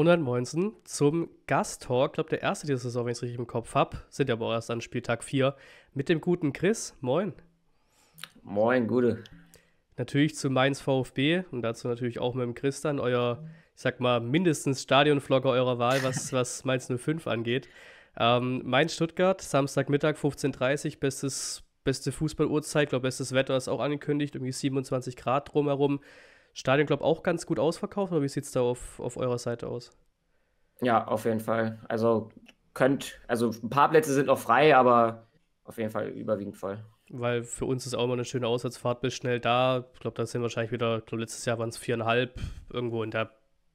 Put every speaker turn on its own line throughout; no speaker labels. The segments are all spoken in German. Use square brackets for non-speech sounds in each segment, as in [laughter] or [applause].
119 zum Gast-Talk. Ich glaube, der erste dieser Saison, wenn ich es richtig im Kopf habe. Sind ja aber auch erst an Spieltag 4. Mit dem guten Chris. Moin.
Moin, Gute.
Natürlich zu Mainz VfB und dazu natürlich auch mit dem Chris dann, euer, ich sag mal, mindestens Stadionvlogger eurer Wahl, was, [laughs] was Mainz 05 angeht. Ähm, Mainz-Stuttgart, Samstagmittag 15.30 Uhr, bestes, beste Fußballuhrzeit, glaube bestes Wetter ist auch angekündigt, irgendwie 27 Grad drumherum. Stadion, glaube ich, auch ganz gut ausverkauft, oder wie sieht es da auf, auf eurer Seite
aus? Ja, auf jeden Fall. Also könnt, also ein paar Plätze sind noch frei, aber auf jeden Fall überwiegend voll.
Weil für uns ist auch immer eine schöne Auswärtsfahrt, bis schnell da. Ich glaube, da sind wahrscheinlich wieder, glaub, letztes Jahr waren es viereinhalb, irgendwo in der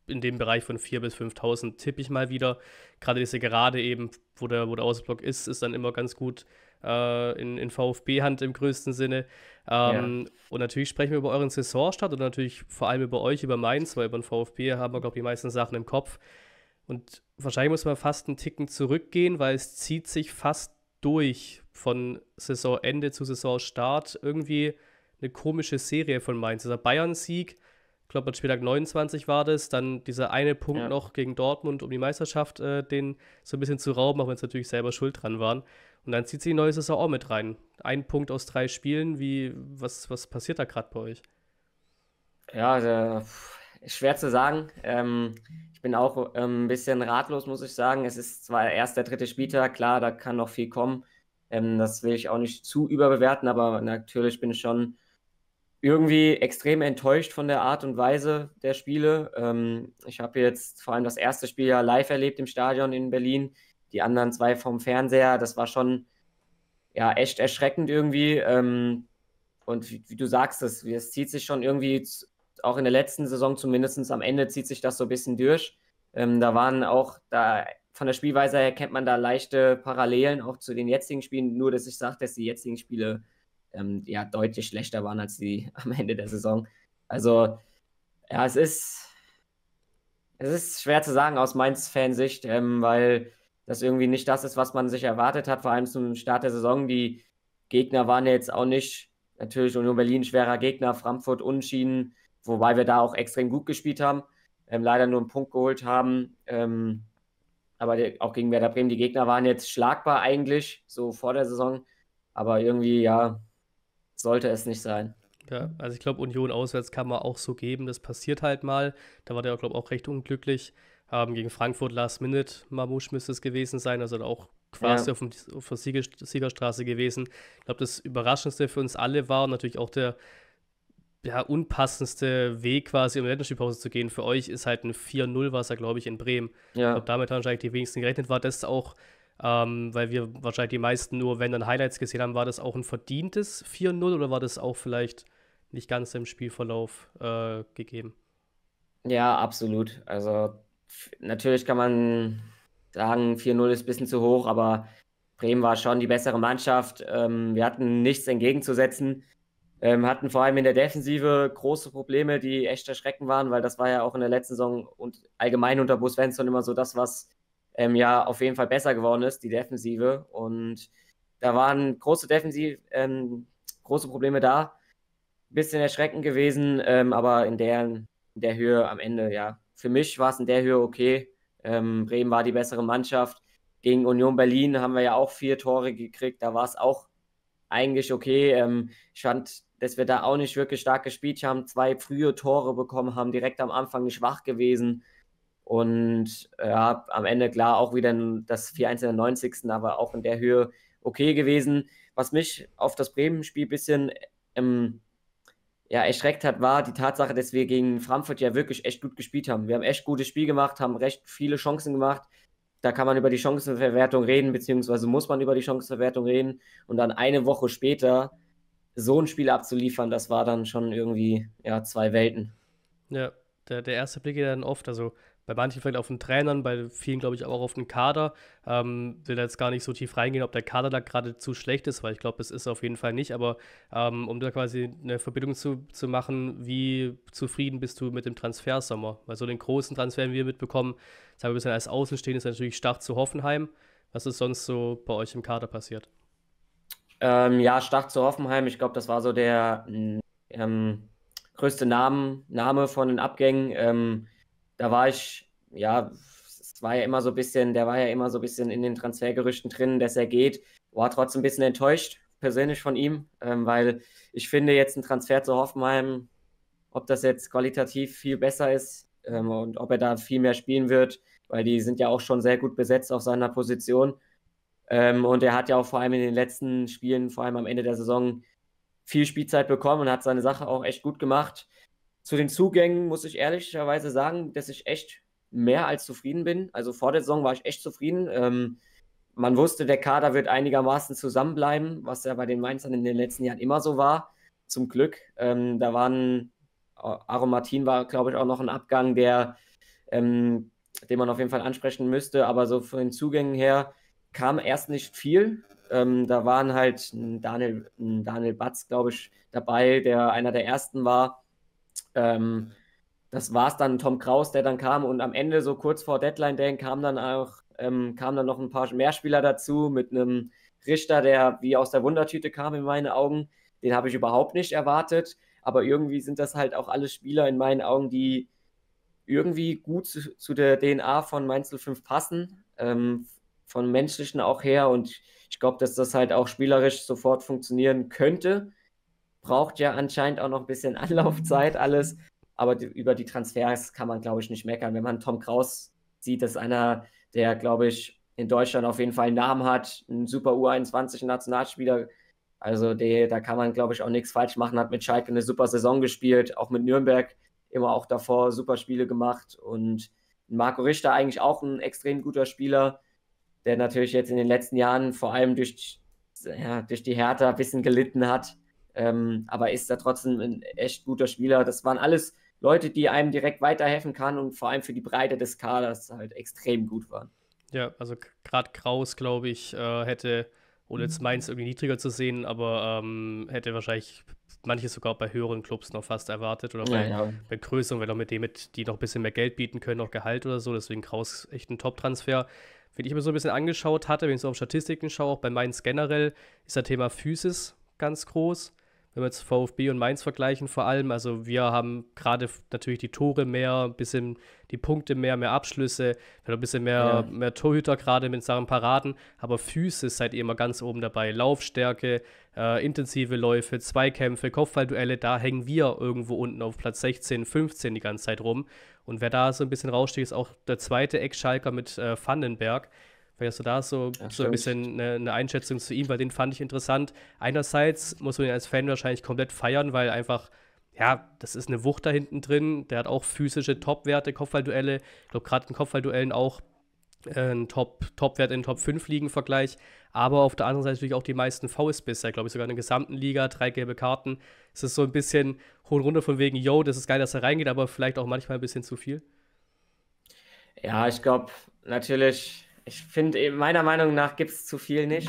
in dem Bereich von 4.000 bis 5.000 tippe ich mal wieder. Gerade diese Gerade eben, wo der, wo der Außenblock ist, ist dann immer ganz gut äh, in, in VfB-Hand im größten Sinne. Ähm, ja. Und natürlich sprechen wir über euren Saisonstart und natürlich vor allem über euch, über Mainz, weil über den VfB haben wir, glaube ich, die meisten Sachen im Kopf. Und wahrscheinlich muss man fast einen Ticken zurückgehen, weil es zieht sich fast durch von Saisonende zu Saisonstart. Irgendwie eine komische Serie von Mainz. Dieser Bayern-Sieg, ich glaube, an Spieltag 29 war das, dann dieser eine Punkt ja. noch gegen Dortmund, um die Meisterschaft äh, den so ein bisschen zu rauben, auch wenn es natürlich selber schuld dran waren. Und dann zieht sie die neue Saison auch mit rein. Ein Punkt aus drei Spielen, wie, was, was passiert da gerade
bei euch? Ja, schwer zu sagen. Ähm, ich bin auch ähm, ein bisschen ratlos, muss ich sagen. Es ist zwar erst der dritte Spieltag, klar, da kann noch viel kommen. Ähm, das will ich auch nicht zu überbewerten, aber natürlich bin ich schon irgendwie extrem enttäuscht von der Art und Weise der Spiele. Ähm, ich habe jetzt vor allem das erste Spiel ja live erlebt im Stadion in Berlin die anderen zwei vom Fernseher. Das war schon ja echt erschreckend irgendwie. Ähm, und wie, wie, du sagst, es, zieht sich schon irgendwie, auch in der letzten Saison zumindest am Ende zieht sich das so ein bisschen durch. Ähm, da waren auch, da von der Spielweise her kennt man da leichte Parallelen auch zu den jetzigen Spielen, nur dass ich sage, dass die jetzigen Spiele ähm, ja deutlich schlechter waren als die [laughs] am Ende der Saison. Also, ja, es ist, es ist schwer zu sagen aus Mainz-Fansicht, ähm, weil das irgendwie nicht das ist, was man sich erwartet hat, vor allem zum Start der Saison. Die Gegner waren ja jetzt auch nicht, natürlich Union Berlin schwerer Gegner, Frankfurt unschieden, wobei wir da auch extrem gut gespielt haben, ähm, leider nur einen Punkt geholt haben. Ähm, aber die, auch gegen Werder Bremen, die Gegner waren jetzt schlagbar eigentlich, so vor der Saison. Aber irgendwie, ja, sollte es nicht sein. Ja,
also ich glaube, Union auswärts kann man auch so geben. Das passiert halt mal. Da war der, glaube ich, auch recht unglücklich haben gegen Frankfurt Last Minute. Mamouche müsste es gewesen sein, also auch quasi ja. auf, dem, auf, der Sieger, Siegerstraße gewesen. Ich glaube, das Überraschendste für uns alle war natürlich auch der ja, unpassendste Weg quasi, um in Länderspielpause zu gehen. Für euch ist halt ein 4-0 war es ja, glaube ich, in Bremen. Ja. Ich glaube, damit haben wahrscheinlich die wenigsten gerechnet. War das auch, ähm, weil wir wahrscheinlich die meisten nur, wenn dann Highlights gesehen haben, war das auch ein verdientes 4-0 oder war das auch vielleicht nicht ganz im Spielverlauf äh, gegeben?
Ja, absolut. Also natürlich kann man sagen, 4-0 ist ein bisschen zu hoch, aber Bremen war schon die bessere Mannschaft. Ähm, wir hatten nichts entgegenzusetzen. Ähm, hatten vor allem in der Defensive große Probleme, die echt erschreckend waren, weil das war ja auch in der letzten Saison und allgemein unter Bo Svensson immer so das, was ähm, ja auf jeden Fall besser geworden ist, die Defensive. Und da waren große Defensiv, ähm, große Probleme da. Bisschen erschreckend gewesen, ähm, aber in der, in der Höhe am Ende, ja, für mich war es in der Höhe okay. Ähm, Bremen war die bessere Mannschaft. Gegen Union Berlin haben wir ja auch vier Tore gekriegt. Da war es auch eigentlich okay. Ähm, ich fand, dass wir da auch nicht wirklich stark gespielt haben. Zwei frühe Tore bekommen haben, direkt am Anfang nicht wach gewesen. Und ja, am Ende klar auch wieder das 4-1 in der 90. aber auch in der Höhe okay gewesen. Was mich auf das Bremen-Spiel ein bisschen ähm, ja, erschreckt hat, war die Tatsache, dass wir gegen Frankfurt ja wirklich echt gut gespielt haben. Wir haben echt gutes Spiel gemacht, haben recht viele Chancen gemacht. Da kann man über die Chancenverwertung reden, beziehungsweise muss man über die Chancenverwertung reden. Und dann eine Woche später so ein Spiel abzuliefern, das war dann schon irgendwie ja, zwei Welten.
Ja, der, der erste Blick geht dann oft. Also bei manchen vielleicht auf den Trainern, bei vielen glaube ich auch auf den Kader. Ähm, will jetzt gar nicht so tief reingehen, ob der Kader da gerade zu schlecht ist, weil ich glaube, es ist auf jeden Fall nicht. Aber ähm, um da quasi eine Verbindung zu, zu machen, wie zufrieden bist du mit dem Transfersommer? Weil so den großen Transfer, den wir mitbekommen, haben wir bisher als Außenstehende, ist natürlich Start zu Hoffenheim. Was ist sonst so bei euch im Kader
passiert? Ähm, ja, Start zu Hoffenheim. Ich glaube, das war so der ähm, größte Namen, Name von den Abgängen ähm, da war ich, ja, es war ja immer so ein bisschen, der war ja immer so ein bisschen in den Transfergerüchten drin, dass er geht. War trotzdem ein bisschen enttäuscht, persönlich von ihm, ähm, weil ich finde jetzt ein Transfer zu Hoffenheim, ob das jetzt qualitativ viel besser ist ähm, und ob er da viel mehr spielen wird, weil die sind ja auch schon sehr gut besetzt auf seiner Position. Ähm, und er hat ja auch vor allem in den letzten Spielen, vor allem am Ende der Saison, viel Spielzeit bekommen und hat seine Sache auch echt gut gemacht. Zu den Zugängen muss ich ehrlicherweise sagen, dass ich echt mehr als zufrieden bin. Also vor der Saison war ich echt zufrieden. Ähm, man wusste, der Kader wird einigermaßen zusammenbleiben, was ja bei den Mainzern in den letzten Jahren immer so war. Zum Glück. Ähm, da waren, äh, Aromatin war, glaube ich, auch noch ein Abgang, der, ähm, den man auf jeden Fall ansprechen müsste. Aber so von den Zugängen her kam erst nicht viel. Ähm, da waren halt ein Daniel, ein Daniel Batz, glaube ich, dabei, der einer der ersten war ähm, das war es dann Tom Kraus, der dann kam und am Ende, so kurz vor Deadline Day, kam dann auch, ähm, kamen dann noch ein paar mehr Spieler dazu mit einem Richter, der wie aus der Wundertüte kam in meinen Augen. Den habe ich überhaupt nicht erwartet. Aber irgendwie sind das halt auch alle Spieler in meinen Augen, die irgendwie gut zu, zu der DNA von Mainz 5 passen, ähm, von menschlichen auch her. Und ich glaube, dass das halt auch spielerisch sofort funktionieren könnte braucht ja anscheinend auch noch ein bisschen [laughs] Anlaufzeit alles. Aber die, über die Transfers kann man, glaube ich, nicht meckern. Wenn man Tom Kraus sieht, ist einer, der, glaube ich, in Deutschland auf jeden Fall einen Namen hat, ein super U21-Nationalspieler. Also die, da kann man, glaube ich, auch nichts falsch machen. Hat mit Schalke eine super Saison gespielt, auch mit Nürnberg immer auch davor super Spiele gemacht. Und Marco Richter eigentlich auch ein extrem guter Spieler, der natürlich jetzt in den letzten Jahren vor allem durch, ja, durch die Hertha ein bisschen gelitten hat ähm, aber ist da trotzdem ein echt guter Spieler. Das waren alles Leute, die einem direkt weiterhelfen kann und vor allem für die Breite des Kaders halt extrem gut waren.
Ja, also gerade Kraus, glaube ich, äh, hätte, ohne jetzt mhm. Mainz irgendwie niedriger zu sehen, aber ähm, hätte wahrscheinlich manches sogar bei höheren Clubs noch fast erwartet oder bei, ja, ja. bei größeren, weil auch mit dem, mit, die noch ein bisschen mehr Geld bieten können, noch Gehalt oder so. Deswegen Kraus echt ein Top-Transfer. Wenn ich mir so ein bisschen angeschaut hatte, wenn ich so auf Statistiken schaue, auch bei Mainz generell, ist das Thema Physis ganz groß wenn wir jetzt VfB und Mainz vergleichen, vor allem. Also wir haben gerade natürlich die Tore mehr, ein bisschen die Punkte mehr, mehr Abschlüsse, ein bisschen mehr, ja. mehr Torhüter gerade mit Sachen Paraden. Aber Füße seid ihr halt immer ganz oben dabei. Laufstärke, äh, intensive Läufe, Zweikämpfe, Kopfballduelle, da hängen wir irgendwo unten auf Platz 16, 15 die ganze Zeit rum. Und wer da so ein bisschen raussteht, ist auch der zweite Eckschalker mit äh, Vandenberg Vielleicht hast du da so, ja, so ein bisschen eine, eine, Einschätzung zu ihm, weil den fand ich interessant. Einerseits muss man ihn als Fan wahrscheinlich komplett feiern, weil einfach, ja, das ist eine Wucht da hinten drin. Der hat auch physische Top-Werte, Kopfballduelle. Ich glaube, gerade in Kopfballduellen auch äh, ein Top, Top-Wert in Top 5 liegen vergleich Aber auf der anderen Seite natürlich auch die meisten Vs bisher, glaube ich, sogar in der gesamten Liga, drei gelbe Karten. Es ist so ein bisschen hohen runter von wegen, yo, das ist geil, dass er reingeht, aber vielleicht auch manchmal ein bisschen zu viel.
Ja, ich glaube, natürlich ich finde, eh, meiner Meinung nach gibt es zu viel nicht.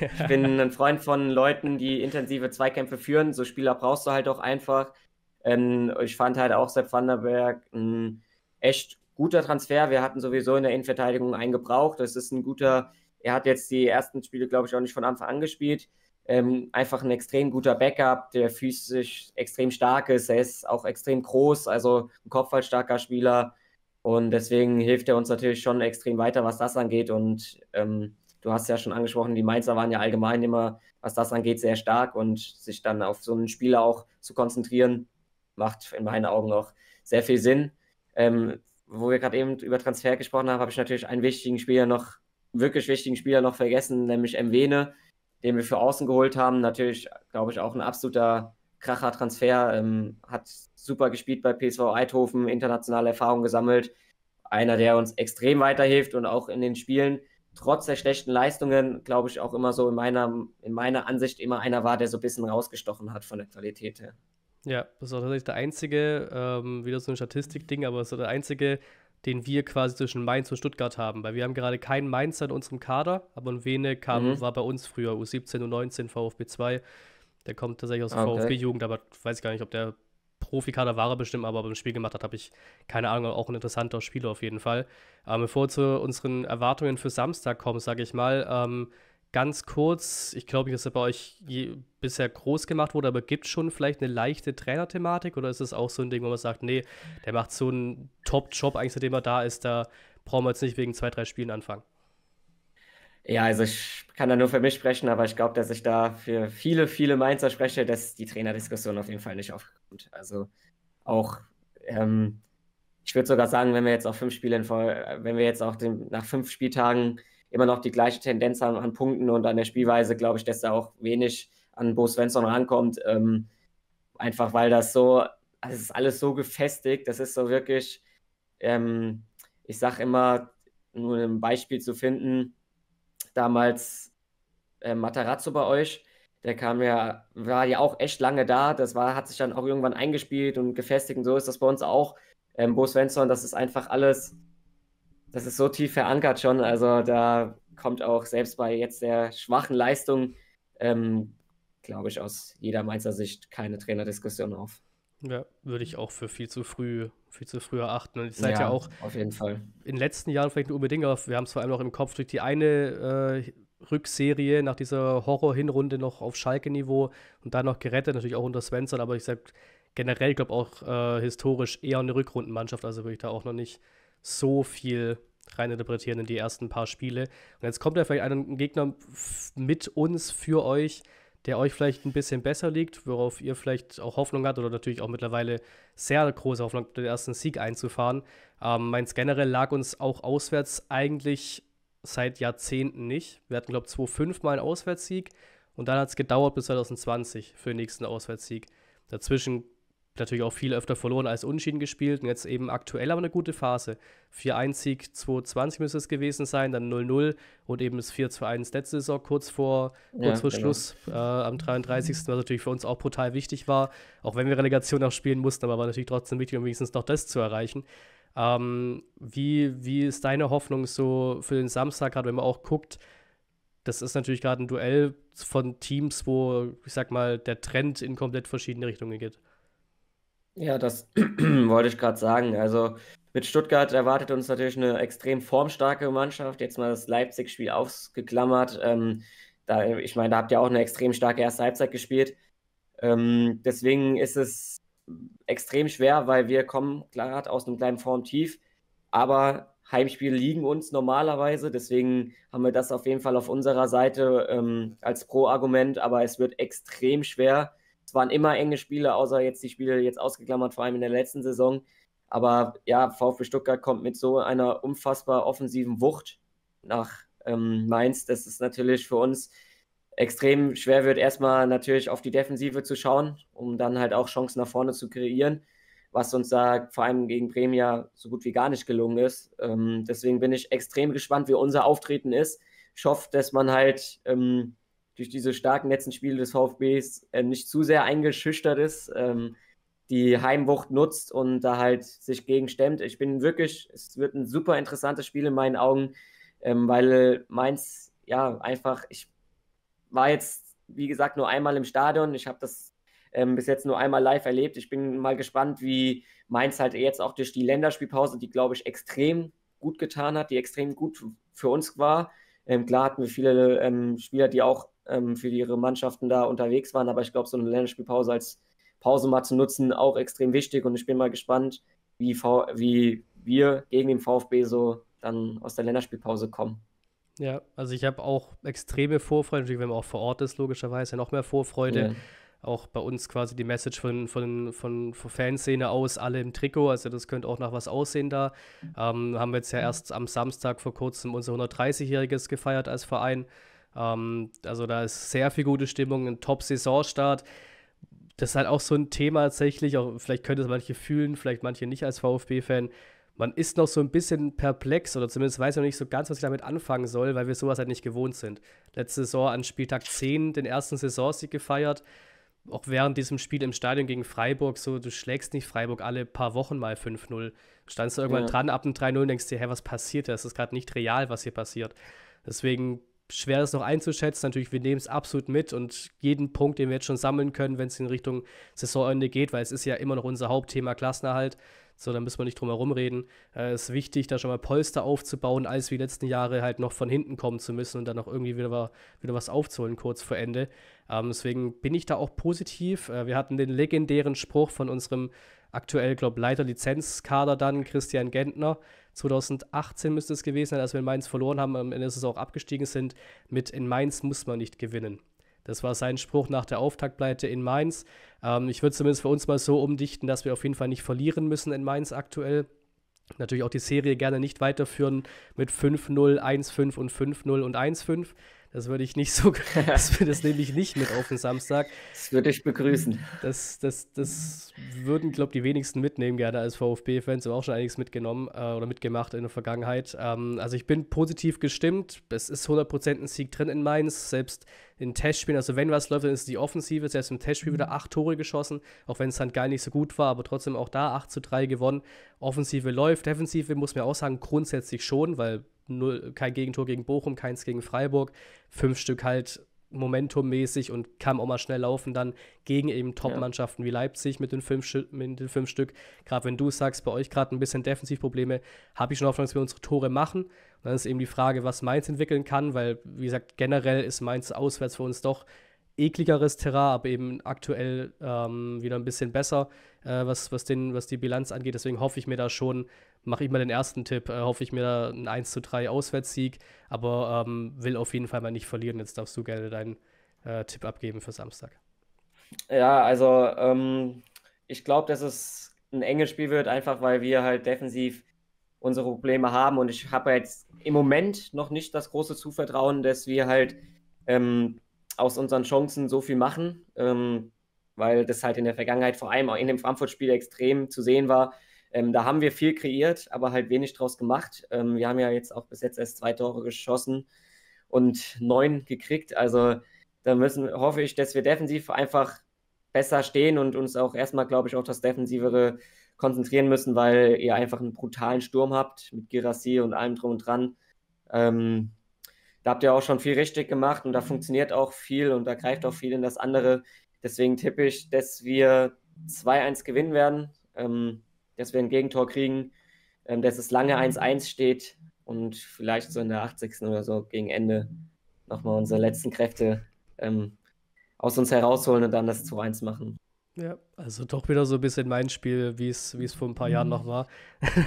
Ich bin [laughs] ein Freund von Leuten, die intensive Zweikämpfe führen. So Spieler brauchst du halt auch einfach. Ähm, ich fand halt auch Sepp Vanderberg ein echt guter Transfer. Wir hatten sowieso in der Innenverteidigung einen gebraucht. Das ist ein guter, er hat jetzt die ersten Spiele, glaube ich, auch nicht von Anfang an gespielt. Ähm, einfach ein extrem guter Backup, der physisch extrem stark ist. Er ist auch extrem groß, also ein kopfballstarker Spieler. Und deswegen hilft er uns natürlich schon extrem weiter, was das angeht. Und ähm, du hast ja schon angesprochen, die Mainzer waren ja allgemein immer, was das angeht, sehr stark. Und sich dann auf so einen Spieler auch zu konzentrieren, macht in meinen Augen auch sehr viel Sinn. Ähm, wo wir gerade eben über Transfer gesprochen haben, habe ich natürlich einen wichtigen Spieler noch, wirklich wichtigen Spieler noch vergessen, nämlich Mwene, den wir für außen geholt haben. Natürlich, glaube ich, auch ein absoluter Kracher Transfer, ähm, hat super gespielt bei PSV Eindhoven, internationale Erfahrung gesammelt. Einer, der uns extrem weiterhilft und auch in den Spielen, trotz der schlechten Leistungen, glaube ich, auch immer so in meiner, in meiner Ansicht immer einer war, der so ein bisschen rausgestochen hat von der Qualität her.
Ja, das ist auch tatsächlich der einzige, ähm, wieder so ein Statistik-Ding, aber es ist der einzige, den wir quasi zwischen Mainz und Stuttgart haben, weil wir haben gerade keinen Mainzer in unserem Kader, aber ein Wene kam, mhm. war bei uns früher U17, U19, VfB 2 der kommt tatsächlich aus der ah, okay. VfB-Jugend, aber weiß ich gar nicht, ob der Profikader war er bestimmt, aber beim Spiel gemacht hat, habe ich keine Ahnung. Auch ein interessanter Spieler auf jeden Fall. Ähm, bevor wir zu unseren Erwartungen für Samstag kommen, sage ich mal, ähm, ganz kurz, ich glaube nicht, dass er bei euch je, bisher groß gemacht wurde, aber gibt es schon vielleicht eine leichte Trainerthematik oder ist es auch so ein Ding, wo man sagt, nee, der macht so einen Top-Job eigentlich, seitdem er da ist, da brauchen wir jetzt nicht wegen zwei, drei Spielen anfangen?
Ja, also ich kann da nur für mich sprechen, aber ich glaube, dass ich da für viele, viele Mainzer spreche, dass die Trainerdiskussion auf jeden Fall nicht aufkommt. Also auch, ähm, ich würde sogar sagen, wenn wir jetzt auch fünf Spiele in Folge, äh, wenn wir jetzt auch den, nach fünf Spieltagen immer noch die gleiche Tendenz haben an Punkten und an der Spielweise, glaube ich, dass da auch wenig an Bo Svensson rankommt. Ähm, einfach weil das so, also es ist alles so gefestigt, das ist so wirklich, ähm, ich sage immer, nur ein Beispiel zu finden, damals äh, Matarazzo bei euch. Der kam ja, war ja auch echt lange da. Das war, hat sich dann auch irgendwann eingespielt und gefestigt. Und so ist das bei uns auch. Ähm, Bo Svensson, das ist einfach alles, das ist so tief verankert schon. Also da kommt auch selbst bei jetzt der schwachen Leistung, ähm, glaube ich, aus jeder Mainzer Sicht keine Trainerdiskussion auf.
Ja, würde ich auch für viel zu früh, viel zu früh erachten. Und ihr seid ja, ja auch auf jeden Fall. in den letzten Jahren vielleicht nicht unbedingt, aber wir haben es vor allem noch im Kopf durch die eine äh, Rückserie nach dieser Horror-Hinrunde noch auf Schalke-Niveau und dann noch gerettet, natürlich auch unter Svensson, aber ich sage generell, glaube auch äh, historisch eher eine Rückrundenmannschaft, also würde ich da auch noch nicht so viel reininterpretieren in die ersten paar Spiele. Und jetzt kommt ja vielleicht ein Gegner mit uns für euch, der euch vielleicht ein bisschen besser liegt, worauf ihr vielleicht auch Hoffnung habt oder natürlich auch mittlerweile sehr große Hoffnung, den ersten Sieg einzufahren. Ähm, meins generell lag uns auch auswärts eigentlich seit Jahrzehnten nicht. Wir hatten, glaube ich, 2,5 Mal einen Auswärtssieg und dann hat es gedauert bis 2020 für den nächsten Auswärtssieg. Dazwischen natürlich auch viel öfter verloren als unschieden gespielt und jetzt eben aktuell aber eine gute Phase. 4-1-Sieg 2-20 müsste es gewesen sein, dann 0-0 und eben das 4-2-1 letzte Saison kurz vor, ja, vor genau. Schluss äh, am 33. was natürlich für uns auch brutal wichtig war, auch wenn wir Relegation auch spielen mussten, aber war natürlich trotzdem wichtig, um wenigstens noch das zu erreichen. Ähm, wie, wie ist deine Hoffnung so für den Samstag, gerade wenn man auch guckt, das ist natürlich gerade ein Duell von Teams, wo, ich sag mal, der Trend in komplett verschiedene Richtungen geht.
Ja, das [clears throat] wollte ich gerade sagen. Also mit Stuttgart erwartet uns natürlich eine extrem formstarke Mannschaft. Jetzt mal das Leipzig-Spiel ausgeklammert. Ähm, da, ich meine, da habt ihr auch eine extrem starke erste Halbzeit gespielt. Ähm, deswegen ist es extrem schwer, weil wir kommen klar aus einem kleinen Formtief, aber Heimspiele liegen uns normalerweise. Deswegen haben wir das auf jeden Fall auf unserer Seite ähm, als Pro-Argument. Aber es wird extrem schwer, es waren immer enge Spiele, außer jetzt die Spiele jetzt ausgeklammert, vor allem in der letzten Saison. Aber ja, VfB Stuttgart kommt mit so einer unfassbar offensiven Wucht nach ähm, Mainz, dass es natürlich für uns extrem schwer wird, erstmal natürlich auf die Defensive zu schauen, um dann halt auch Chancen nach vorne zu kreieren, was uns da vor allem gegen Bremen ja so gut wie gar nicht gelungen ist. Ähm, deswegen bin ich extrem gespannt, wie unser Auftreten ist. Ich hoffe, dass man halt ähm, durch diese starken letzten Spiele des VfBs äh, nicht zu sehr eingeschüchtert ist, ähm, die Heimwucht nutzt und da halt sich gegen stemmt. Ich bin wirklich, es wird ein super interessantes Spiel in meinen Augen, ähm, weil Mainz, ja, einfach, ich war jetzt, wie gesagt, nur einmal im Stadion. Ich habe das ähm, bis jetzt nur einmal live erlebt. Ich bin mal gespannt, wie Mainz halt jetzt auch durch die Länderspielpause, die, glaube ich, extrem gut getan hat, die extrem gut für uns war. Ähm, klar hatten wir viele ähm, Spieler, die auch ähm, für ihre Mannschaften da unterwegs waren. Aber ich glaube, so eine Länderspielpause als Pause mal zu nutzen, auch extrem wichtig. Und ich bin mal gespannt, wie, v wie wir gegen den VfB so dann aus der Länderspielpause kommen.
Ja, also ich habe auch extreme Vorfreude, natürlich, wenn man auch vor Ort ist, logischerweise noch mehr Vorfreude. Ja. Auch bei uns quasi die Message von, von, von, von Fanszene aus, alle im Trikot, also das könnte auch nach was aussehen da. Mhm. Ähm, haben wir jetzt ja mhm. erst am Samstag vor kurzem unser 130-Jähriges gefeiert als Verein. Ähm, also da ist sehr viel gute Stimmung, ein Top-Saisonstart. Das ist halt auch so ein Thema tatsächlich, auch, vielleicht könnte es manche fühlen, vielleicht manche nicht als VfB-Fan. Man ist noch so ein bisschen perplex oder zumindest weiß noch nicht so ganz, was ich damit anfangen soll, weil wir sowas halt nicht gewohnt sind. Letzte Saison an Spieltag 10 den ersten Saisonsieg gefeiert auch während diesem Spiel im Stadion gegen Freiburg so, du schlägst nicht Freiburg alle paar Wochen mal 5-0. Standst du irgendwann ja. dran ab dem 3-0 und denkst dir, hä, was passiert da? Das ist gerade nicht real, was hier passiert. Deswegen schwer ist noch einzuschätzen. Natürlich, wir nehmen es absolut mit und jeden Punkt, den wir jetzt schon sammeln können, wenn es in Richtung Saisonende geht, weil es ist ja immer noch unser Hauptthema Klassenerhalt. So, da müssen wir nicht drum herum reden. Äh, es äh, ist wichtig, da schon mal Polster aufzubauen, als wie die letzten Jahre halt noch von hinten kommen zu müssen und dann noch irgendwie wieder, wieder was aufzuholen, kurz vor Ende. Ähm, deswegen bin ich da auch positiv. Äh, wir hatten den legendären Spruch von unserem aktuell, glaube ich, Leiter Lizenzkader dann, Christian Gentner. 2018 müsste es gewesen sein, als wir in Mainz verloren haben, am Ende ist es auch abgestiegen sind, mit in Mainz muss man nicht gewinnen. Das war sein Spruch nach der Auftaktpleite in Mainz. Ähm, ich würde zumindest für uns mal so umdichten, dass wir auf jeden Fall nicht verlieren müssen in Mainz aktuell. Natürlich auch die Serie gerne nicht weiterführen mit 5-0, 1-5 und 5-0 und 1-5. Das würde ich nicht [laughs] so, das, das nehme ich nicht mit auf den Samstag. Das würde ich begrüßen. Das, das, das würden, glaube ich, die wenigsten mitnehmen gerne als VfB-Fans. Aber auch schon einiges mitgenommen äh, oder mitgemacht in der Vergangenheit. Ähm, also ich bin positiv gestimmt. Es ist 100% ein Sieg drin in Mainz. Selbst in Testspielen, also wenn was läuft, dann ist es die Offensive. Selbst im Testspiel mhm. wieder acht Tore geschossen, auch wenn es dann gar nicht so gut war, aber trotzdem auch da 8 zu 3 gewonnen. Offensive läuft, Defensive muss man auch sagen, grundsätzlich schon, weil null, kein Gegentor gegen Bochum, keins gegen Freiburg, fünf Stück halt momentummäßig und kann auch mal schnell laufen dann gegen eben Top-Mannschaften ja. wie Leipzig mit den fünf, mit den fünf Stück. Gerade wenn du sagst, bei euch gerade ein bisschen Defensivprobleme, habe ich schon Hoffnung, dass wir unsere Tore machen. Und dann ist eben die Frage, was Mainz entwickeln kann, weil, wie gesagt, generell ist Mainz auswärts für uns doch ekligeres Terrain, aber eben aktuell ähm, wieder ein bisschen besser, äh, was, was, den, was die Bilanz angeht. Deswegen hoffe ich mir da schon, mache ich mal den ersten Tipp, äh, hoffe ich mir da einen 1 zu 3 Auswärtssieg, aber ähm, will auf jeden Fall mal nicht verlieren. Jetzt darfst du gerne deinen äh, Tipp abgeben für Samstag.
Ja, also ähm, ich glaube, dass es ein enges Spiel wird, einfach weil wir halt defensiv unsere Probleme haben und ich habe jetzt im Moment noch nicht das große Zuvertrauen, dass wir halt ähm, aus unseren Chancen so viel machen, ähm, weil das halt in der Vergangenheit, vor allem auch in dem Frankfurt-Spiel, extrem zu sehen war. Ähm, da haben wir viel kreiert, aber halt wenig draus gemacht. Ähm, wir haben ja jetzt auch bis jetzt erst zwei Tore geschossen und neun gekriegt. Also da müssen, hoffe ich, dass wir defensiv einfach besser stehen und uns auch erstmal, glaube ich, auf das Defensivere konzentrieren müssen, weil ihr einfach einen brutalen Sturm habt mit Girassi und allem drum und dran. Ähm, da habt ihr auch schon viel richtig gemacht und da mhm. funktioniert auch viel und da greift auch mhm. viel in das andere. Deswegen tippe ich, dass wir 2-1 gewinnen werden, ähm, dass wir ein Gegentor kriegen, ähm, dass es lange 1-1 mhm. steht und vielleicht so in der 80. oder so gegen Ende nochmal unsere letzten Kräfte ähm, aus uns herausholen und dann das 2-1 machen.
Ja, also doch wieder so ein bisschen mein Spiel, wie es vor ein paar Jahren noch war.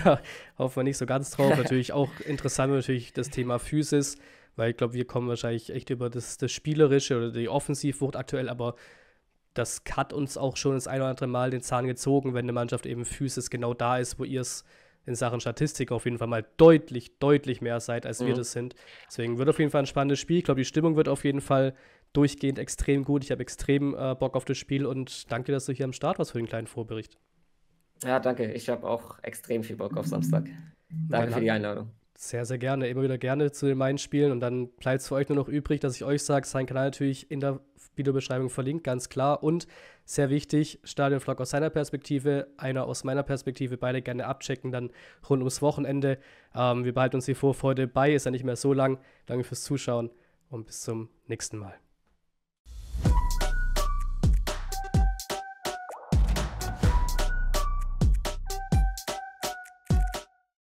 [laughs] Hoffen wir nicht so ganz drauf. [laughs] Natürlich auch interessant, natürlich das Thema Physis weil ich glaube, wir kommen wahrscheinlich echt über das, das Spielerische oder die Offensivwucht aktuell, aber das hat uns auch schon das ein oder andere Mal den Zahn gezogen, wenn eine Mannschaft eben physisch genau da ist, wo ihr es in Sachen Statistik auf jeden Fall mal deutlich, deutlich mehr seid, als mhm. wir das sind. Deswegen wird auf jeden Fall ein spannendes Spiel. Ich glaube, die Stimmung wird auf jeden Fall durchgehend extrem gut. Ich habe extrem äh, Bock auf das Spiel und danke, dass du hier am Start warst für den kleinen Vorbericht.
Ja, danke. Ich habe auch extrem viel Bock auf Samstag. Danke für die Einladung.
Sehr, sehr gerne. Immer wieder gerne zu den meinen Spielen. Und dann bleibt es für euch nur noch übrig, dass ich euch sage, sein Kanal natürlich in der Videobeschreibung verlinkt, ganz klar. Und sehr wichtig, Stadionvlog aus seiner Perspektive, einer aus meiner Perspektive. Beide gerne abchecken, dann rund ums Wochenende. Ähm, wir behalten uns die Vorfreude bei, ist ja nicht mehr so lang. Danke fürs Zuschauen und bis zum nächsten Mal.